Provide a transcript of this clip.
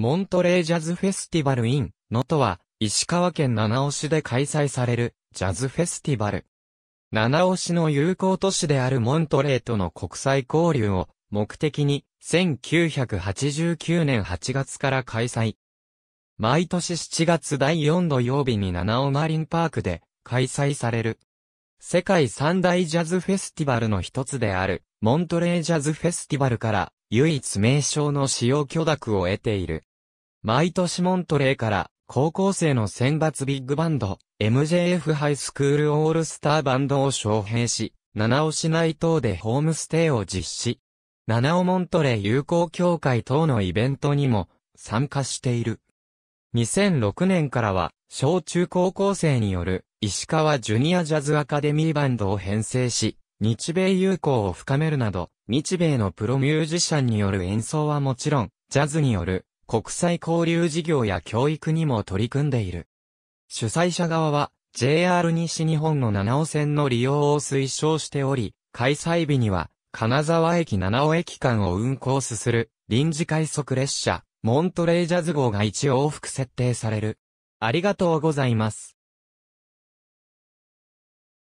モントレージャズフェスティバルイン、のとは、石川県七尾市で開催される、ジャズフェスティバル。七尾市の友好都市であるモントレーとの国際交流を目的に、1989年8月から開催。毎年7月第4土曜日に七尾マリンパークで開催される。世界三大ジャズフェスティバルの一つである、モントレージャズフェスティバルから、唯一名称の使用許諾を得ている。毎年モントレーから高校生の選抜ビッグバンド、MJF ハイスクールオールスターバンドを招聘し、七尾市内等でホームステイを実施。七尾モントレー友好協会等のイベントにも参加している。2006年からは、小中高校生による石川ジュニアジャズアカデミーバンドを編成し、日米友好を深めるなど、日米のプロミュージシャンによる演奏はもちろん、ジャズによる国際交流事業や教育にも取り組んでいる。主催者側は JR 西日本の七尾線の利用を推奨しており、開催日には金沢駅七尾駅間を運行すする臨時快速列車モントレージャズ号が一往復設定される。ありがとうございます。